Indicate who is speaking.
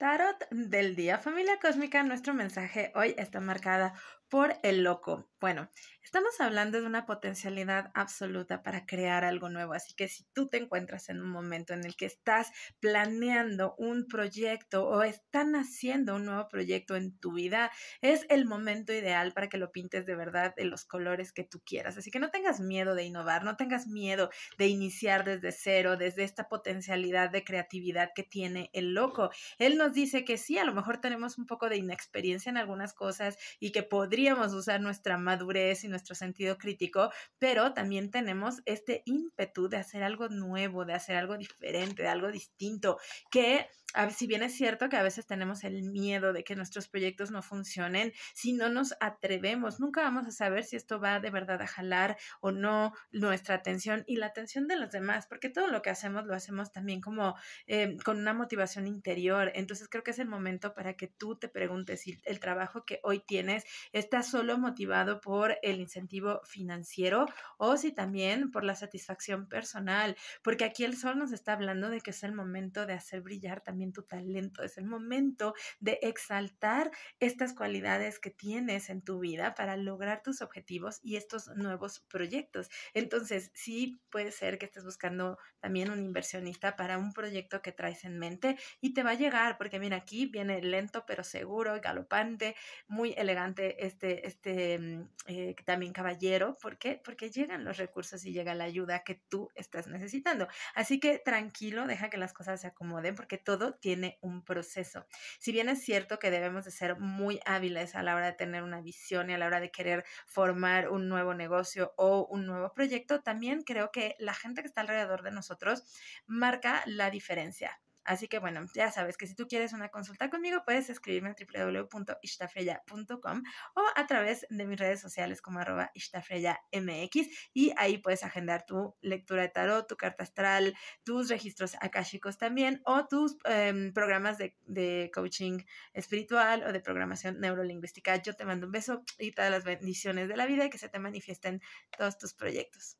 Speaker 1: Tarot del día, familia cósmica, nuestro mensaje hoy está marcada por el loco. Bueno, estamos hablando de una potencialidad absoluta para crear algo nuevo, así que si tú te encuentras en un momento en el que estás planeando un proyecto o están haciendo un nuevo proyecto en tu vida, es el momento ideal para que lo pintes de verdad en los colores que tú quieras. Así que no tengas miedo de innovar, no tengas miedo de iniciar desde cero, desde esta potencialidad de creatividad que tiene el loco. Él nos dice que sí, a lo mejor tenemos un poco de inexperiencia en algunas cosas y que podríamos usar nuestra madurez y nuestro sentido crítico, pero también tenemos este ímpetu de hacer algo nuevo, de hacer algo diferente, de algo distinto, que si bien es cierto que a veces tenemos el miedo de que nuestros proyectos no funcionen, si no nos atrevemos, nunca vamos a saber si esto va de verdad a jalar o no nuestra atención y la atención de los demás, porque todo lo que hacemos lo hacemos también como eh, con una motivación interior. Entonces creo que es el momento para que tú te preguntes si el trabajo que hoy tienes está solo motivado por el incentivo financiero o si también por la satisfacción personal, porque aquí el sol nos está hablando de que es el momento de hacer brillar también tu talento, es el momento de exaltar estas cualidades que tienes en tu vida para lograr tus objetivos y estos nuevos proyectos. Entonces, sí puede ser que estés buscando también un inversionista para un proyecto que traes en mente y te va a llegar, porque mira, aquí viene lento pero seguro, galopante, muy elegante este, este mm, eh, también caballero. ¿Por qué? Porque llegan los recursos y llega la ayuda que tú estás necesitando. Así que tranquilo, deja que las cosas se acomoden porque todo tiene un proceso. Si bien es cierto que debemos de ser muy hábiles a la hora de tener una visión y a la hora de querer formar un nuevo negocio o un nuevo proyecto, también creo que la gente que está alrededor de nosotros marca la diferencia. Así que bueno, ya sabes que si tú quieres una consulta conmigo, puedes escribirme en www.ishtafreya.com o a través de mis redes sociales como arroba mx y ahí puedes agendar tu lectura de tarot, tu carta astral, tus registros akáshicos también o tus em, programas de coaching espiritual o de programación neurolingüística. Yo te mando un beso y todas las bendiciones de la vida y que se te manifiesten todos tus proyectos.